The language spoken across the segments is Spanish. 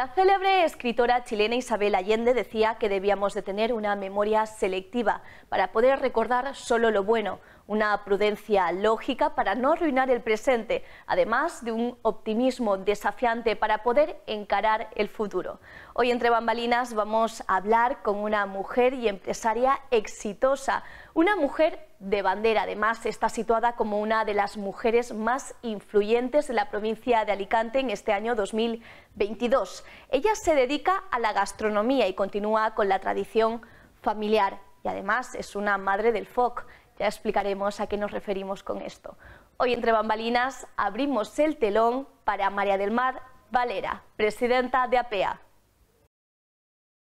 La célebre escritora chilena Isabel Allende decía que debíamos de tener una memoria selectiva para poder recordar solo lo bueno, una prudencia lógica para no arruinar el presente, además de un optimismo desafiante para poder encarar el futuro. Hoy entre bambalinas vamos a hablar con una mujer y empresaria exitosa, una mujer de bandera, además está situada como una de las mujeres más influyentes de la provincia de Alicante en este año 2022. Ella se dedica a la gastronomía y continúa con la tradición familiar y además es una madre del FOC. Ya explicaremos a qué nos referimos con esto. Hoy entre bambalinas abrimos el telón para María del Mar Valera, presidenta de APEA.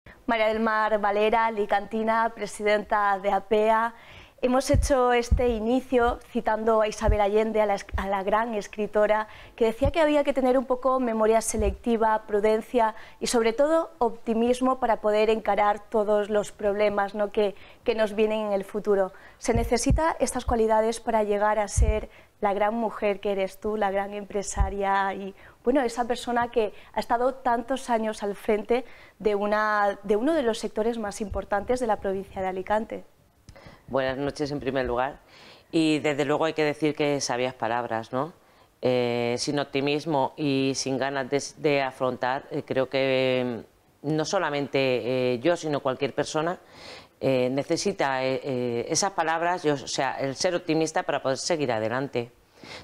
E María del Mar Valera, licantina, presidenta de APEA, Hemos hecho este inicio citando a Isabel Allende, a la, gran escritora, que decía que había que tener un poco memoria selectiva, prudencia y sobre todo optimismo para poder encarar todos los problemas que, nos vienen en el futuro. Se necesitan estas cualidades para llegar a ser la gran mujer que eres tú, la gran empresaria y bueno, esa persona que ha estado tantos años al frente de uno de los sectores más importantes de la provincia de Alicante. Buenas noches en primer lugar. Y desde luego hay que decir que sabias palabras, ¿no? Eh, sin optimismo y sin ganas de, afrontar, eh, creo que mm, no solamente eh, yo, sino cualquier persona necesita esas palabras, o sea, el ser optimista para poder seguir adelante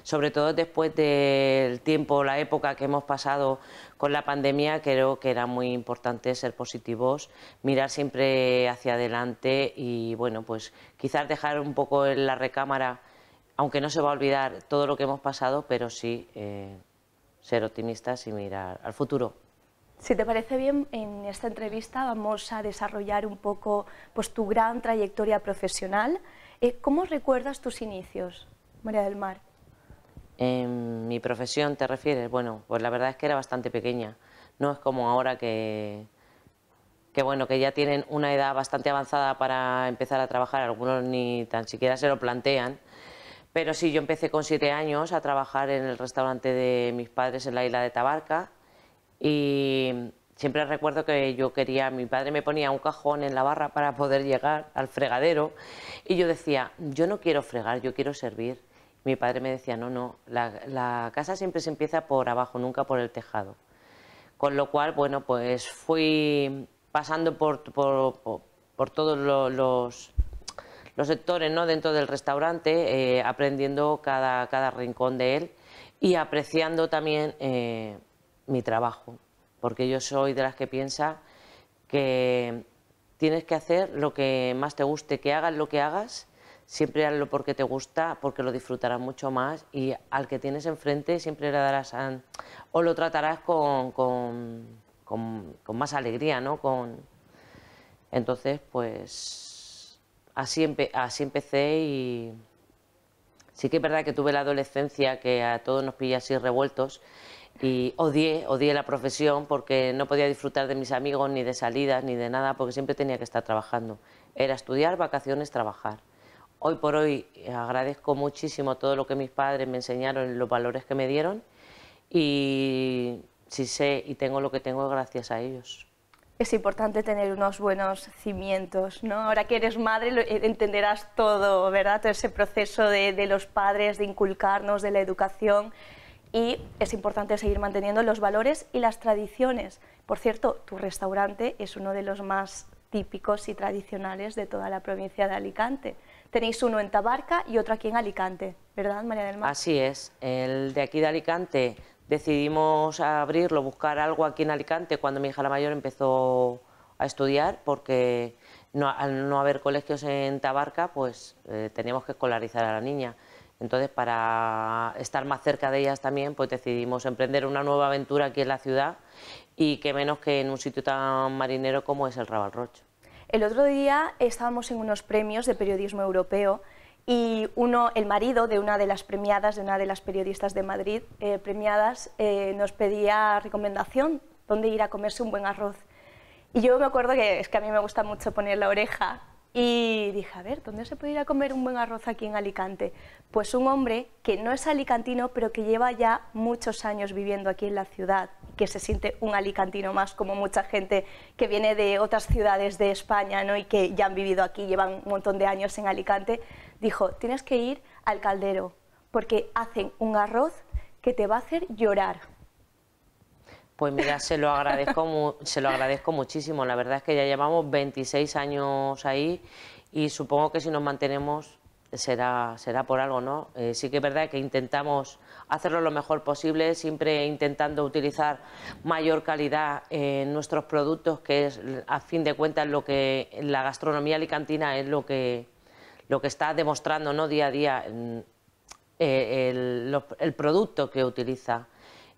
sobre todo después del tiempo, la época que hemos pasado con la pandemia, creo que era muy importante ser positivos, mirar siempre hacia adelante y bueno, pues quizás dejar un poco en la recámara, aunque no se va a olvidar todo lo que hemos pasado, pero sí eh, ser optimistas y mirar al futuro. Si te parece bien, en esta entrevista vamos a desarrollar un poco pues, tu gran trayectoria profesional. Eh, ¿Cómo recuerdas tus inicios, María del Mar? En mi profesión te refieres, bueno, pues la verdad es que era bastante pequeña. No es como ahora que, que bueno, que ya tienen una edad bastante avanzada para empezar a trabajar, algunos ni tan siquiera se lo plantean. Pero sí, yo empecé con siete años a trabajar en el restaurante de mis padres en la isla de Tabarca y siempre recuerdo que yo quería, mi padre me ponía un cajón en la barra para poder llegar al fregadero y yo decía, yo no quiero fregar, yo quiero servir mi padre me decía, no, no, la, casa siempre se empieza por abajo, nunca por el tejado. Con lo cual, bueno, pues fui pasando por, por, por, todos los, los, sectores ¿no? dentro del restaurante, eh, aprendiendo cada, cada, rincón de él y apreciando también eh, mi trabajo, porque yo soy de las que piensa que tienes que hacer lo que más te guste, que hagas lo que hagas, siempre hazlo porque te gusta, porque lo disfrutarás mucho más y al que tienes enfrente siempre le darás o lo tratarás con, más alegría, ¿no? Con, entonces, pues así, así empecé y sí que es verdad que tuve la adolescencia que a todos nos pilla así revueltos y odié, odié la profesión porque no podía disfrutar de mis amigos, ni de salidas, ni de nada, porque siempre tenía que estar trabajando. Era estudiar, vacaciones, trabajar. Hoy por hoy eh, agradezco muchísimo todo lo que mis padres me enseñaron, los valores que me dieron y si sé y tengo lo que tengo gracias a ellos. Es importante tener unos buenos cimientos, ¿no? Ahora que eres madre eh, entenderás todo, ¿verdad? Todo ese proceso de los padres, de inculcarnos, de la educación y es importante seguir manteniendo los valores y las tradiciones. Por cierto, tu restaurante es uno de los más típicos y tradicionales de toda la provincia de Alicante. Tenéis uno en Tabarca y otro aquí en Alicante, ¿verdad, María del Mar? Así es. El de aquí de Alicante decidimos abrirlo, buscar algo aquí en Alicante cuando mi hija la mayor empezó a estudiar, porque al no haber colegios en Tabarca, pues eh, teníamos que escolarizar a la niña. Entonces, para estar más cerca de ellas también, pues decidimos emprender una nueva aventura aquí en la ciudad y que menos que en un sitio tan marinero como es el Rabalrocho. El otro día estábamos en unos premios de periodismo europeo y uno, el marido de una de las premiadas, de una de las periodistas de Madrid eh, premiadas, eh, nos pedía recomendación dónde ir a comerse un buen arroz. Y yo me acuerdo que es que a mí me gusta mucho poner la oreja y dije, a ver, ¿dónde se puede ir a comer un buen arroz aquí en Alicante? Pues un hombre que no es alicantino, pero que lleva ya muchos años viviendo aquí en la ciudad, que se siente un alicantino más, como mucha gente que viene de otras ciudades de España ¿no? y que ya han vivido aquí, llevan un montón de años en Alicante, dijo, tienes que ir al caldero, porque hacen un arroz que te va a hacer llorar pues mira, se lo agradezco, se lo agradezco muchísimo. La verdad es que ya llevamos 26 años ahí y supongo que si nos mantenemos será, será por algo, ¿no? Eh, sí que es verdad que intentamos hacerlo lo mejor posible, siempre intentando utilizar mayor calidad en nuestros productos, que es a fin de cuentas lo que la gastronomía alicantina es lo que, lo que está demostrando ¿no? día a día mm, eh, el producto que utiliza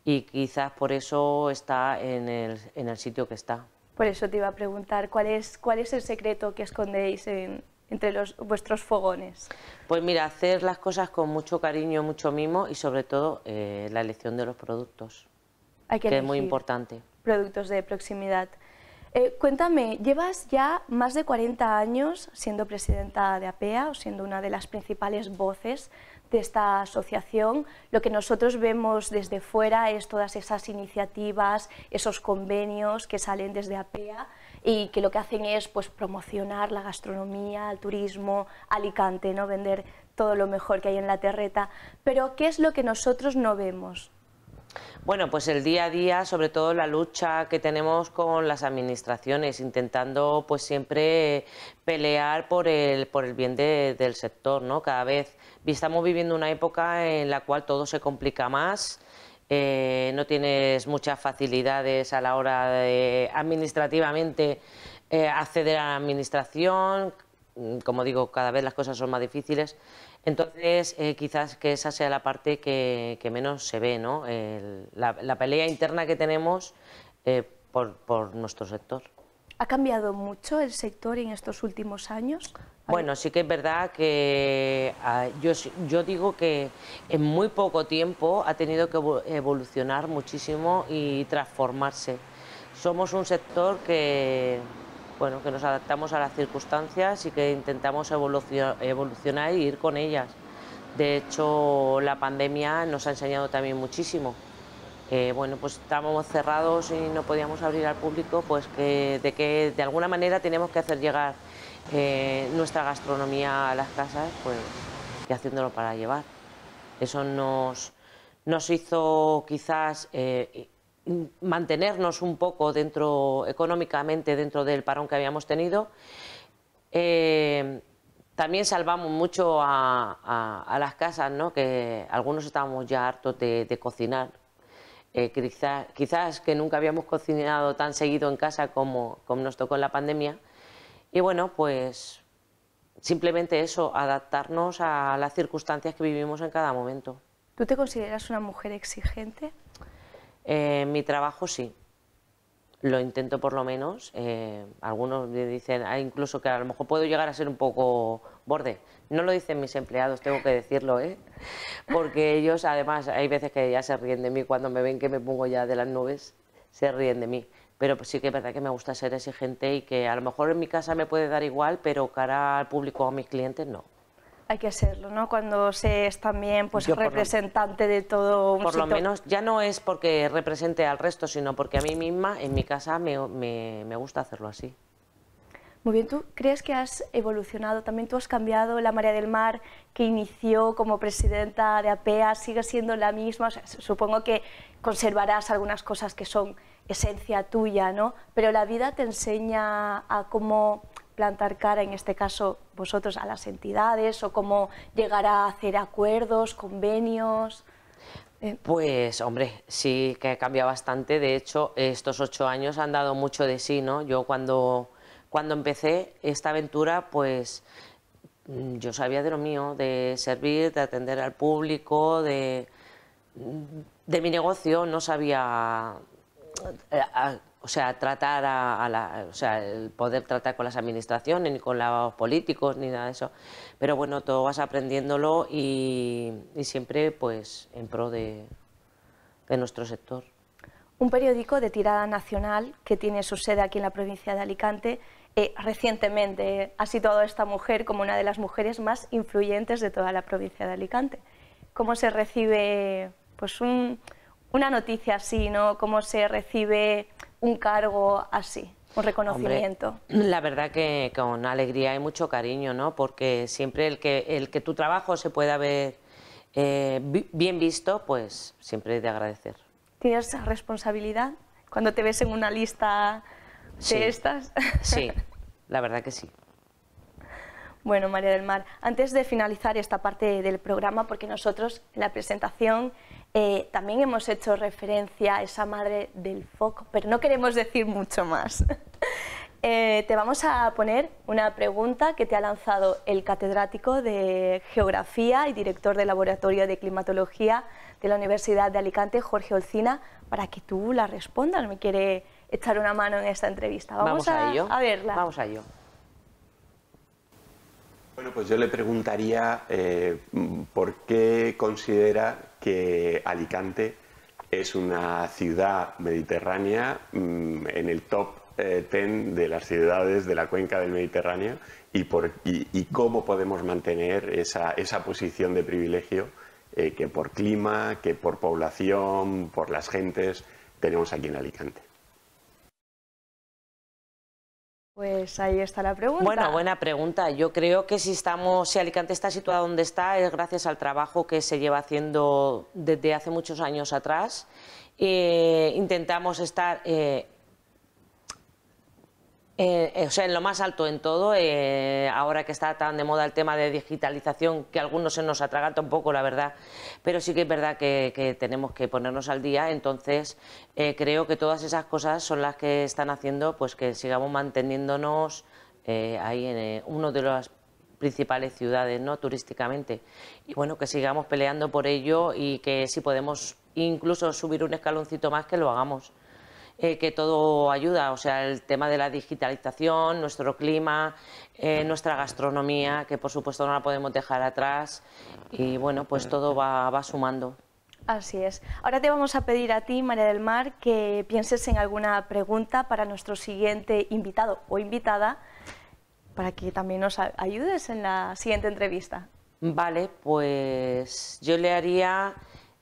y quizás por eso está en el, en el sitio que está. Por eso te iba a preguntar, ¿cuál es, cuál es el secreto que escondéis entre los, vuestros fogones? Pues mira, hacer las cosas con mucho cariño, mucho mimo y sobre todo eh, la elección de los productos, que, que es muy importante. Productos de proximidad. Eh, cuéntame, llevas ya más de 40 años siendo presidenta de APEA e o siendo una de las principales voces de esta asociación. Lo que nosotros vemos desde fuera es todas esas iniciativas, esos convenios que salen desde APEA e y que lo que hacen es pues, promocionar la gastronomía, el turismo, Alicante, ¿no? vender todo lo mejor que hay en la terreta. Pero, ¿qué es lo que nosotros no vemos? Bueno, pues el día a día, sobre todo la lucha que tenemos con las administraciones, intentando pues siempre pelear por el, por el bien del sector, ¿no? Cada vez estamos viviendo una época en la cual todo se complica más, eh, no tienes muchas facilidades a la hora de administrativamente eh, acceder a la administración, mm, como digo, cada vez las cosas son más difíciles. Entonces, eh, quizás que esa sea la parte que, menos se ve, ¿no? la, pelea interna que tenemos eh, por, nuestro sector. ¿Ha cambiado mucho el sector en estos últimos años? Bueno, sí que es verdad que ah, yo, yo digo que en muy poco tiempo ha tenido que evolucionar muchísimo y transformarse. Somos un sector que bueno, que nos adaptamos a las circunstancias y que intentamos evolucionar e ir con ellas. De hecho, la pandemia nos ha enseñado también muchísimo. bueno, pues estábamos cerrados y no podíamos abrir al público, pues que de que de alguna manera tenemos que hacer llegar eh, nuestra gastronomía a las casas, pues haciéndolo para llevar. Eso nos, nos hizo quizás eh, mantenernos un poco dentro económicamente dentro del parón que habíamos tenido. Eh, también salvamos mucho a, las casas, ¿no? que algunos estábamos ya hartos de, cocinar. Eh, quizás, quizás, que nunca habíamos cocinado tan seguido en casa como, como nos tocó en la pandemia. Y bueno, pues simplemente eso, adaptarnos a las circunstancias que vivimos en cada momento. ¿Tú te consideras una mujer exigente? En eh, mi trabajo sí, lo intento por lo menos. Eh, algunos dicen ah, incluso que a lo mejor puedo llegar a ser un poco borde. No lo dicen mis empleados, tengo que decirlo, ¿eh? porque ellos además hay veces que ya se ríen de mí cuando me ven que me pongo ya de las nubes, se ríen de mí. Pero pues sí que es verdad que me gusta ser exigente y que a lo mejor en mi casa me puede dar igual, pero cara al público o a mis clientes no hay que serlo, ¿no? Cuando se es también pues, representante de todo un Por lo menos, ya no es porque represente al resto, sino porque a mí misma, en mi casa, me, me, me gusta hacerlo así. Muy bien, ¿tú crees que has evolucionado? También tú has cambiado la María del Mar que inició como presidenta de APEA, e sigue siendo la misma. O sea, supongo que conservarás algunas cosas que son esencia tuya, ¿no? Pero la vida te enseña a cómo plantar cara, en este caso vosotros, a las entidades o cómo llegar a hacer acuerdos, convenios? Eh, pues hombre, sí que ha cambiado bastante. De hecho, estos ocho años han dado mucho de sí, ¿no? Yo cuando, cuando empecé esta aventura, pues mm, yo sabía de lo mío, de servir, de atender al público, de, mm, de mi negocio, no sabía eh, o sea, tratar a, la, o sea, el poder tratar con las administraciones, ni con los políticos, ni nada de eso. Pero bueno, todo vas aprendiéndolo y, siempre pues en pro de, nuestro sector. Un periódico de tirada nacional que tiene su sede aquí en la provincia de Alicante eh, recientemente ha situado a esta mujer como una de las mujeres más influyentes de toda la provincia de Alicante. ¿Cómo se recibe pues, una noticia así? ¿no? ¿Cómo se recibe un cargo así? un reconocimiento. la verdad que con alegría y mucho cariño, ¿no? Porque siempre el que, el que tu trabajo se pueda ver eh, bien visto, pues siempre de agradecer. ¿Tienes responsabilidad cuando te ves en una lista de estas? Sí, la verdad que sí. Bueno, María del Mar, antes de finalizar esta parte del programa, porque nosotros en la presentación eh, también hemos hecho referencia a esa madre del foco, pero no queremos decir mucho más. Eh, te vamos a poner una pregunta que te ha lanzado el catedrático de Geografía y director del Laboratorio de Climatología de la Universidad de Alicante, Jorge Olcina, para que tú la respondas. Me quiere echar una mano en esta entrevista. Vamos, a, ello. a verla. Vamos a ello. Bueno, pues yo le preguntaría eh, por qué considera que Alicante es una ciudad mediterránea mm, en el top 10 eh, ten de las ciudades de la cuenca del Mediterráneo y, cómo podemos mantener esa, posición de privilegio eh, que por clima, que por población, por las gentes tenemos aquí en Alicante. Pues ahí está la pregunta. Bueno, buena pregunta. Yo creo que si estamos, si Alicante está situada donde está, es gracias al trabajo que se lleva haciendo desde hace muchos años atrás. Eh, intentamos estar eh, eh, o sea, en lo más alto en todo, eh, ahora que está tan de moda el tema de digitalización, que algunos se nos atraganta un poco, la verdad, pero sí que es verdad que, tenemos que ponernos al día, entonces eh, creo que todas esas cosas son las que están haciendo pues que sigamos manteniéndonos ahí en uno de las principales ciudades ¿no? turísticamente. Y bueno, que sigamos peleando por ello y que si podemos incluso subir un escaloncito más, que lo hagamos. Eh, que todo ayuda, o sea, el tema de la digitalización, nuestro clima, eh, nuestra gastronomía, que por supuesto no la podemos dejar atrás, y bueno, pues todo va, va sumando. Así es. Ahora te vamos a pedir a ti, María del Mar, que pienses en alguna pregunta para nuestro siguiente invitado o invitada, para que también nos ayudes en la siguiente entrevista. Vale, pues yo le haría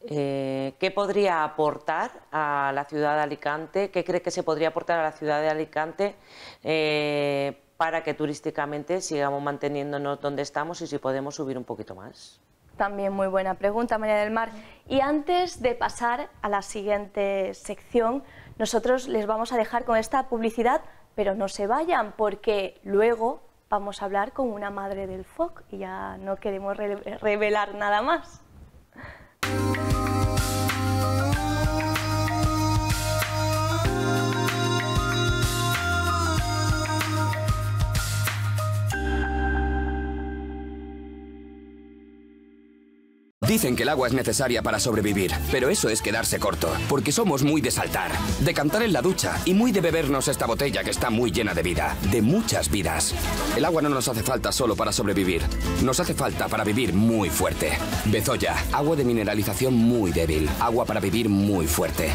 eh, ¿Qué podría aportar a la ciudad de Alicante? ¿Qué cree que se podría aportar a la ciudad de Alicante eh, para que turísticamente sigamos manteniéndonos donde estamos y si podemos subir un poquito más? También muy buena pregunta, María del Mar. Y antes de pasar a la siguiente sección, nosotros les vamos a dejar con esta publicidad, pero no se vayan porque luego vamos a hablar con una madre del FOC y ya no queremos revelar nada más. Dicen que el agua es necesaria para sobrevivir, pero eso es quedarse corto, porque somos muy de saltar, de cantar en la ducha y muy de bebernos esta botella que está muy llena de vida, de muchas vidas. El agua no nos hace falta solo para sobrevivir, nos hace falta para vivir muy fuerte. Bezoya, agua de mineralización muy débil, agua para vivir muy fuerte.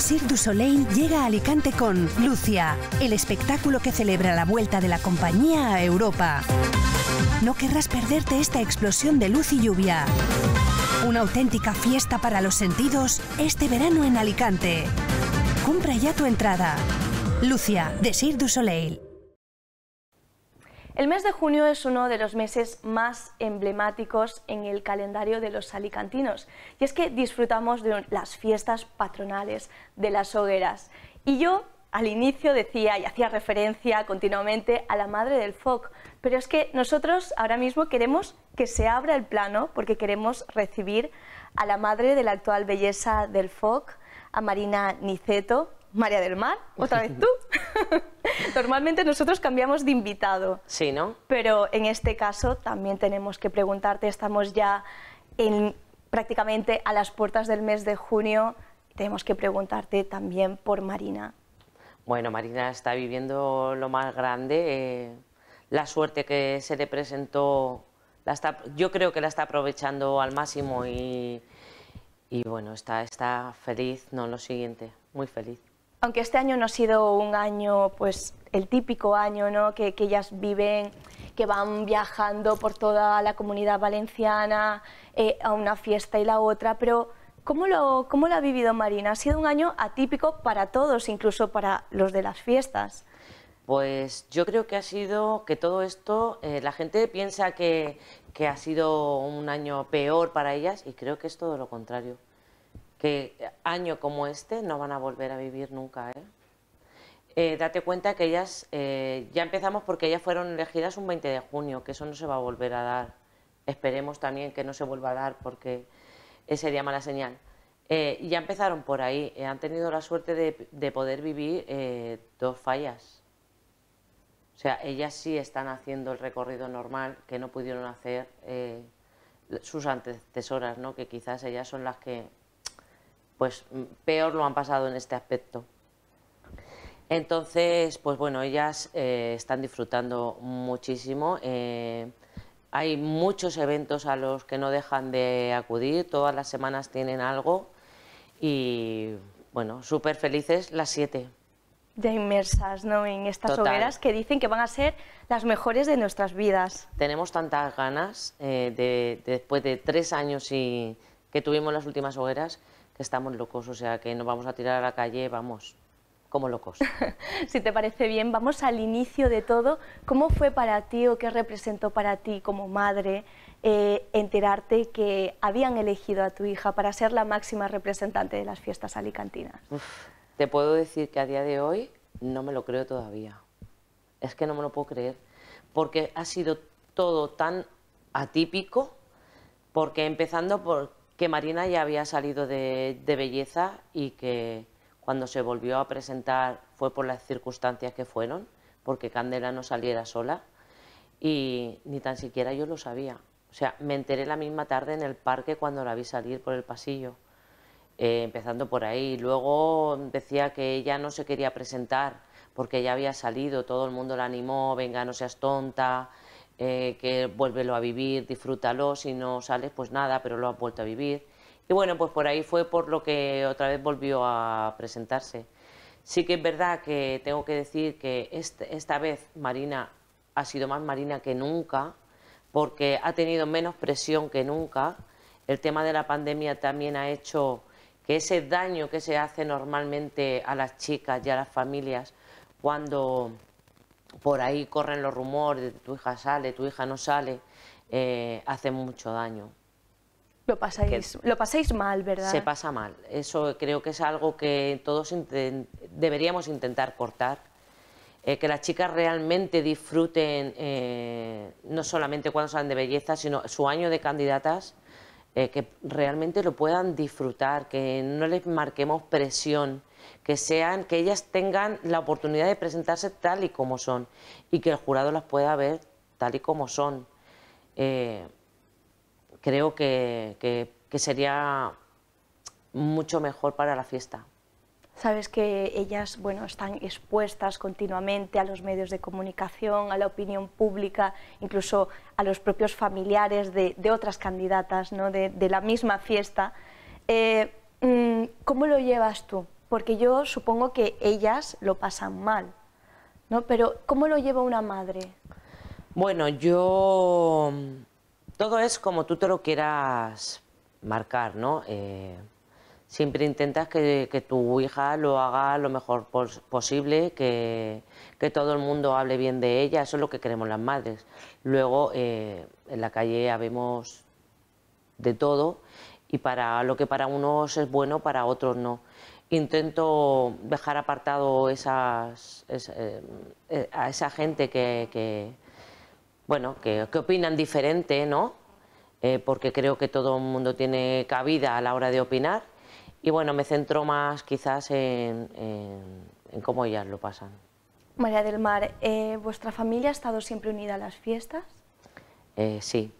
Sir du Soleil llega a Alicante con Lucia, el espectáculo que celebra la vuelta de la compañía a Europa. No querrás perderte esta explosión de luz y lluvia. Una auténtica fiesta para los sentidos este verano en Alicante. Compra ya tu entrada. Lucia, de Sir du Soleil. El mes de junio es uno de los meses más emblemáticos en el calendario de los alicantinos y es que disfrutamos de las fiestas patronales de las hogueras. Y yo al inicio decía y hacía referencia continuamente a la madre del FOC, pero es que nosotros ahora mismo queremos que se abra el plano porque queremos recibir a la madre de la actual belleza del FOC, a Marina Niceto, María del Mar, otra vez tú. Normalmente nosotros cambiamos de invitado. Sí, ¿no? Pero en este caso también tenemos que preguntarte, estamos ya prácticamente a las puertas del mes de junio, tenemos que preguntarte también por Marina. Bueno, Marina está viviendo lo más grande. Eh, la suerte que se le presentó, yo creo que la está aprovechando al máximo y, bueno, está, feliz, no, lo siguiente, muy feliz. Aunque este año no ha sido un año, pues el típico año, ¿no? Que, ellas viven, que van viajando por toda la comunidad valenciana eh, a una fiesta y la otra, pero ¿cómo lo, ¿cómo lo ha vivido Marina? Ha sido un año atípico para todos, incluso para los de las fiestas. Pues yo creo que ha sido que todo esto, eh, la gente piensa que, ha sido un año peor para ellas y creo que es todo lo contrario. Que año como este no van a volver a vivir nunca. ¿eh? Eh, date cuenta que ellas, ya empezamos porque ellas fueron elegidas un 20 de junio, que eso no se va a volver a dar. Esperemos también que no se vuelva a dar porque sería mala señal. y ya empezaron por ahí, han tenido la suerte de poder vivir dos fallas o sea, ellas sí están haciendo el recorrido normal que no pudieron hacer eh, sus antecesoras, ¿no? que quizás ellas son las que pues peor lo han pasado en este aspecto. Entonces, pues bueno, ellas eh, están disfrutando muchísimo. Eh, hay muchos eventos a los que no dejan de acudir, todas las semanas tienen algo y bueno, súper felices las siete ya inmersas ¿no? en estas hogueras que dicen que van a ser las mejores de nuestras vidas. Tenemos tantas ganas eh, de, después de tres años y que tuvimos las últimas hogueras que estamos locos, o sea que nos vamos a tirar a la calle, vamos, como locos. si te parece bien, vamos al inicio de todo. ¿Cómo fue para ti o qué representó para ti como madre eh, enterarte que habían elegido a tu hija para ser la máxima representante de las fiestas alicantinas? Uf te puedo decir que a día de hoy no me lo creo todavía. Es que no me lo puedo creer. Porque ha sido todo tan atípico, porque empezando por que Marina ya había salido de, de belleza y que cuando se volvió a presentar fue por las circunstancias que fueron, porque Candela no saliera sola y ni tan siquiera yo lo sabía. O sea, me enteré la misma tarde en el parque cuando la vi salir por el pasillo. Eh, empezando por ahí. Luego decía que ella no se quería presentar porque ya había salido, todo el mundo la animó, venga, no seas tonta, eh, que vuélvelo a vivir, disfrútalo, si no sales, pues nada, pero lo has vuelto a vivir. Y bueno, pues por ahí fue por lo que otra vez volvió a presentarse. Sí que es verdad que tengo que decir que esta vez Marina ha sido más Marina que nunca, porque ha tenido menos presión que nunca. El tema de la pandemia también ha hecho que ese daño que se hace normalmente a las chicas y a las familias cuando por ahí corren los rumores de tu hija sale, tu hija no sale, eh, hace mucho daño. Lo pasáis, mal, ¿verdad? Se pasa mal. Eso creo que es algo que todos deberíamos intentar cortar. Eh, que las chicas realmente disfruten eh, no solamente cuando salen de belleza, sino su año de candidatas eh, que realmente lo puedan disfrutar, que no les marquemos presión, que sean, que ellas tengan la oportunidad de presentarse tal y como son y que el jurado las pueda ver tal y como son. Eh, creo que sería mucho mejor para la fiesta. Sabes que ellas bueno, están expuestas continuamente a los medios de comunicación, a la opinión pública, incluso a los propios familiares de, otras candidatas ¿no? de, la misma fiesta. Eh, mm, ¿Cómo lo llevas tú? Porque yo supongo que ellas lo pasan mal, ¿no? pero ¿cómo lo lleva una madre? Bueno, yo... Mm, todo es como tú te lo quieras marcar, ¿no? Eh, siempre intentas que, tu hija lo haga lo mejor posible, que, todo el mundo hable bien de ella, eso es lo que queremos las madres. Luego eh, en la calle habemos de todo y para lo que para unos es bueno, para otros no. Intento dejar apartado esas, eh, eh, a esa gente que, bueno, que, opinan diferente, ¿no? porque creo que todo el mundo tiene cabida a la hora de opinar y bueno, me centro más quizás en, cómo ellas lo pasan. María del Mar, eh, ¿vuestra familia ha estado siempre unida a las fiestas? Eh, sí.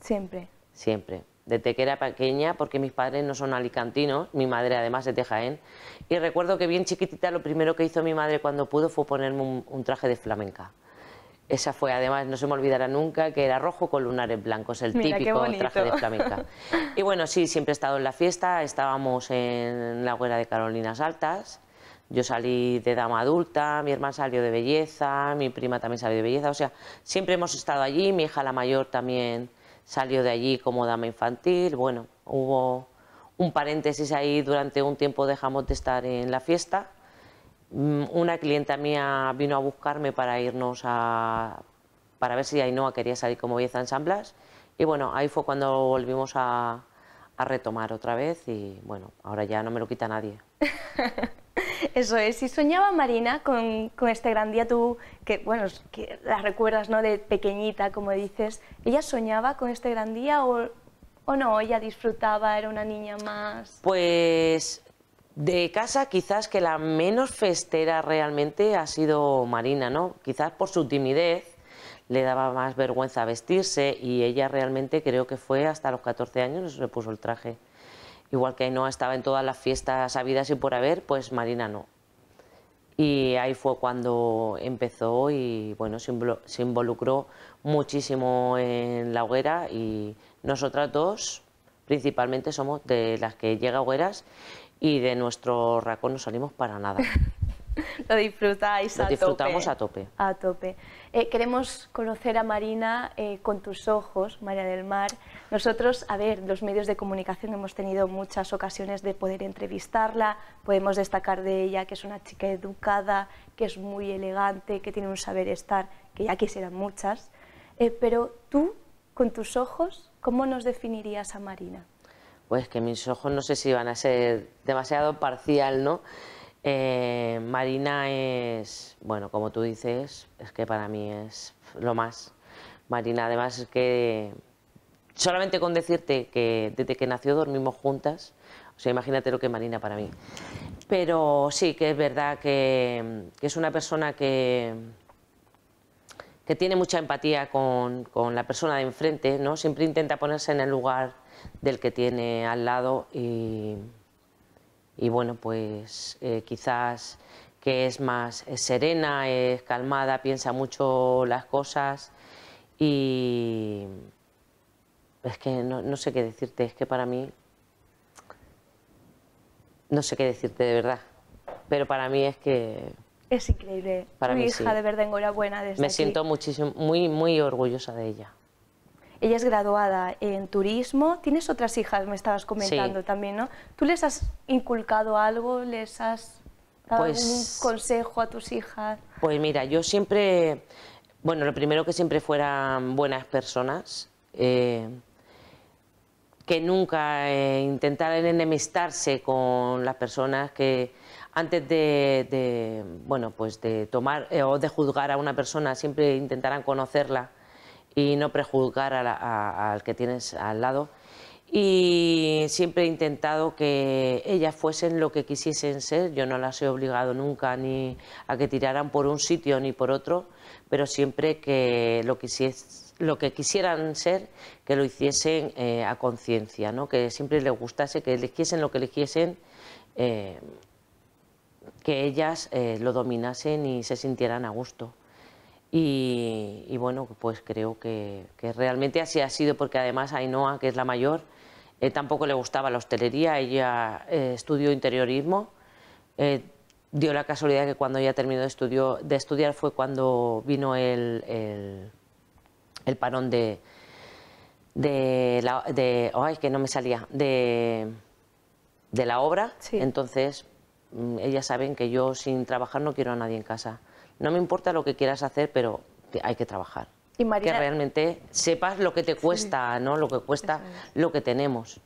¿Siempre? Siempre. Desde que era pequeña, porque mis padres no son alicantinos, mi madre además es de Jaén. Y recuerdo que bien chiquitita lo primero que hizo mi madre cuando pudo fue ponerme un traje de flamenca. Esa fue, además, no se me olvidará nunca, que era rojo con lunares blancos, el típico traje de flamenca. Y bueno, sí, siempre he estado en la fiesta, estábamos en la abuela de Carolinas Altas, yo salí de dama adulta, mi hermana salió de belleza, mi prima también salió de belleza, o sea, siempre hemos estado allí, mi hija la mayor también salió de allí como dama infantil, bueno, hubo un paréntesis ahí, durante un tiempo dejamos de estar en la fiesta, Mm, una clienta mía vino a buscarme para irnos a. para ver si Ainhoa quería salir como belleza en San Blas. Y bueno, ahí fue cuando volvimos a, a retomar otra vez y bueno, ahora ya no me lo quita nadie. Eso es, y soñaba Marina con, con, este gran día, tú que, bueno, que la recuerdas, ¿no? De pequeñita, como dices, ¿ella soñaba con este gran día o, o no? ¿Ella disfrutaba, era una niña más? Pues de casa, quizás que la menos festera realmente ha sido Marina, ¿no? Quizás por su timidez le daba más vergüenza vestirse y ella realmente creo que fue hasta los 14 años no se le puso el traje. Igual que no estaba en todas las fiestas habidas y por haber, pues Marina no. Y ahí fue cuando empezó y bueno, se involucró muchísimo en la hoguera y nosotras dos principalmente somos de las que llega a hogueras y de nuestro racón no salimos para nada. Lo disfrutáis a tope. Lo disfrutamos a tope. A tope. Eh, queremos conocer a Marina eh, con tus ojos, María del Mar. Nosotros, a ver, los medios de comunicación hemos tenido muchas ocasiones de poder entrevistarla. Podemos destacar de ella que es una chica educada, que es muy elegante, que tiene un saber estar, que ya quisieran muchas. Eh, pero tú, con tus ojos, ¿cómo nos definirías a Marina? pues que mis ojos no sé si van a ser demasiado parcial, ¿no? Eh, Marina es, bueno, como tú dices, es que para mí es lo más. Marina, además es que solamente con decirte que desde que nació dormimos juntas, o sea, imagínate lo que es Marina para mí. Pero sí, que es verdad que, es una persona que, que tiene mucha empatía con, con, la persona de enfrente, ¿no? Siempre intenta ponerse en el lugar del que tiene al lado y, bueno, pues eh, quizás que es más serena, es calmada, piensa mucho las cosas y es que no, sé qué decirte, es que para mí no sé qué decirte de verdad, pero para mí es que es increíble. Para Mi hija, de verdad, enhorabuena. Me siento muchísimo, muy, muy orgullosa de ella. Ella es graduada en turismo. Tienes otras hijas, me estabas comentando también, ¿no? ¿Tú les has inculcado algo? ¿Les has dado pues algún consejo a tus hijas? Pues mira, yo siempre, bueno, lo primero que siempre fueran buenas personas. Eh, que nunca eh, intentaran enemistarse con las personas que, antes de, bueno pues de tomar eh, o de juzgar a una persona siempre intentaran conocerla y no prejuzgar al que tienes al lado. Y siempre he intentado que ellas fuesen lo que quisiesen ser. Yo no las he obligado nunca ni a que tiraran por un sitio ni por otro, pero siempre que lo, lo que quisieran ser, que lo hiciesen eh, a conciencia, ¿no? que siempre les gustase, que eligiesen lo que eligiesen. Eh, que ellas eh, lo dominasen y se sintieran a gusto. Y, bueno, pues creo que, realmente así ha sido, porque además Ainhoa, que es la mayor, eh, tampoco le gustaba la hostelería, ella eh, estudió interiorismo. Eh, dio la casualidad que cuando ella terminó de, estudiar fue cuando vino el, el, parón de, de, la, ay, que no me salía de, la obra entonces mm, ellas saben que yo sin trabajar no quiero a nadie en casa no me importa lo que quieras hacer, pero hay que trabajar. Que realmente sepas lo que te cuesta, ¿no? Lo que cuesta lo que tenemos.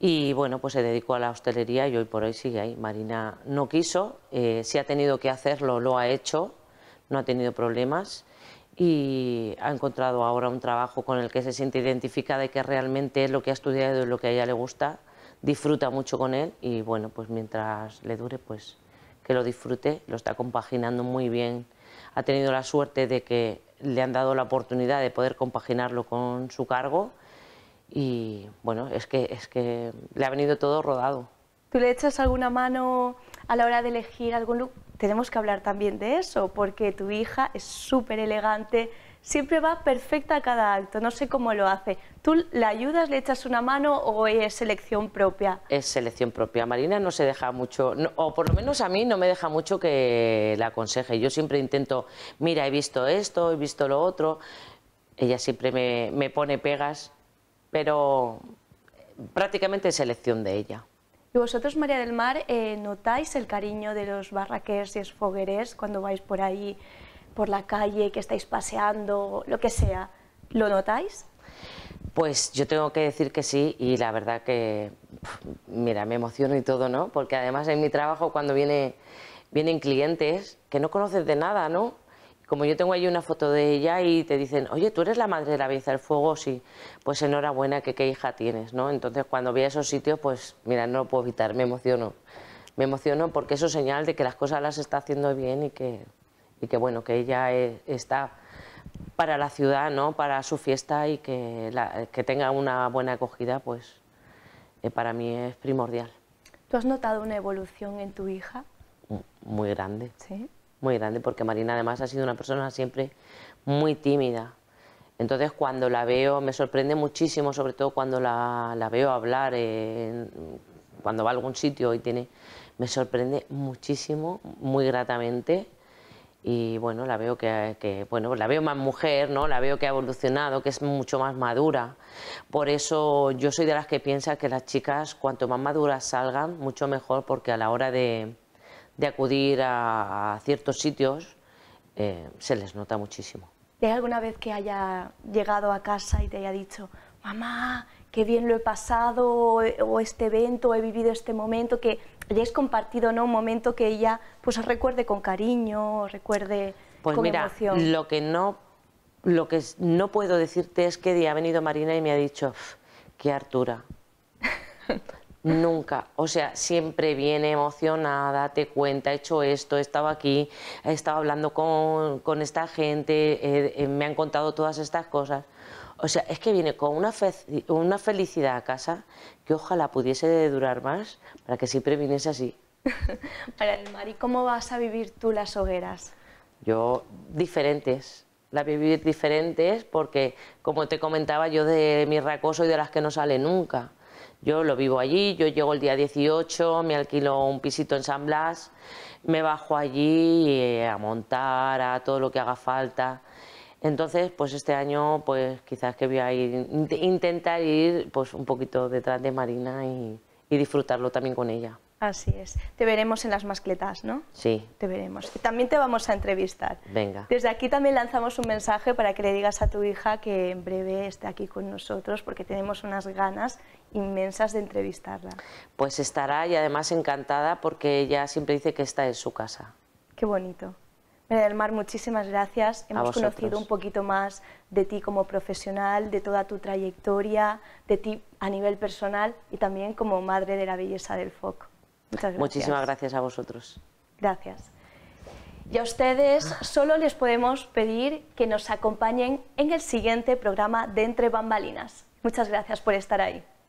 Y bueno, pues se dedicó a la hostelería y hoy por hoy sigue ahí. Marina no quiso, eh, si ha tenido que hacerlo, lo ha hecho, no ha tenido problemas y ha encontrado ahora un trabajo con el que se siente identificada y que realmente es lo que ha estudiado y lo que a ella le gusta. Disfruta mucho con él y bueno, pues mientras le dure, pues que lo disfrute, lo está compaginando muy bien. Ha tenido la suerte de que le han dado la oportunidad de poder compaginarlo con su cargo y bueno, es que, es que le ha venido todo rodado. ¿Tú le echas alguna mano a la hora de elegir algún look? Tenemos que hablar también de eso, porque tu hija es súper elegante, siempre va perfecta a cada acto, no sé cómo lo hace. ¿Tú la ayudas, le echas una mano o es selección propia? Es selección propia. Marina no se deja mucho, o por lo menos a mí no me deja mucho que la aconseje. Yo siempre intento, mira, he visto esto, he visto lo otro. Ella siempre me, pone pegas, pero prácticamente es selección de ella. ¿Y vosotros, María del Mar, eh, notáis el cariño de los barraqués y esfoguerés cuando vais por ahí por la calle, que estáis paseando, lo que sea, ¿lo notáis? Pues yo tengo que decir que sí y la verdad que, mira, me emociono y todo, ¿no? Porque además en mi trabajo cuando viene, vienen clientes que no conoces de nada, ¿no? Como yo tengo ahí una foto de ella y te dicen, oye, tú eres la madre de la belleza del fuego, sí, pues enhorabuena, que qué hija tienes, ¿no? Entonces cuando voy a esos sitios, pues mira, no lo puedo evitar, me emociono. Me emociono porque eso es señal de que las cosas las está haciendo bien y que y que bueno, que ella e, está para la ciudad, ¿no? para su fiesta y que, que tenga una buena acogida, pues eh, para mí es primordial. ¿Tú has notado una evolución en tu hija? Muy grande. Sí. Muy grande, porque Marina además ha sido una persona siempre muy tímida. Entonces cuando la veo me sorprende muchísimo, sobre todo cuando la, veo hablar, cuando va a algún sitio y tiene, me sorprende muchísimo, muy gratamente y bueno, la veo que, bueno, la veo más mujer, ¿no? La veo que ha evolucionado, que es mucho más madura. Por eso yo soy de las que piensa que las chicas cuanto más maduras salgan, mucho mejor, porque a la hora de, de acudir a, ciertos sitios eh, se les nota muchísimo. ¿te hay alguna vez que haya llegado a casa y te haya dicho, mamá, qué bien lo he pasado eh, o este evento, o he vivido este momento, que hayáis compartido un momento que ella pues recuerde con cariño, recuerde pues con emoción. Lo que no lo que no puedo decirte es que ha venido Marina y me ha dicho qué Artura, Nunca, o sea, siempre viene emocionada, te cuenta, he hecho esto, he estado aquí, he estado hablando con, esta gente, me han contado todas estas cosas. O sea, es que viene con una, felicidad a casa que ojalá pudiese durar más para que siempre viniese así. para el mar, ¿y cómo vas a vivir tú las hogueras? Yo, diferentes. Las vivir diferentes porque, como te comentaba, yo de mi racoso y de las que no sale nunca. Yo lo vivo allí, yo llego el día 18, me alquilo un pisito en San Blas, me bajo allí eh, a montar, a todo lo que haga falta. Entonces, pues este año, pues quizás que voy a ir, intentar ir pues un poquito detrás de Marina y, y disfrutarlo también con ella. Así es. Te veremos en las mascletas, ¿no? Sí. Te veremos. Y también te vamos a entrevistar. Venga. Desde aquí también lanzamos un mensaje para que le digas a tu hija que en breve esté aquí con nosotros porque tenemos unas ganas inmensas de entrevistarla. Pues estará y además encantada porque ella siempre dice que esta es su casa. Qué bonito. María muchísimas gracias. Hemos conocido un poquito más de ti como profesional, de toda tu trayectoria, de ti a nivel personal y también como madre de la belleza del foco. Muchas gracias. Muchísimas gracias a vosotros. Gracias. Y a ustedes solo les podemos pedir que nos acompañen en el siguiente programa de Entre Bambalinas. Muchas gracias por estar ahí.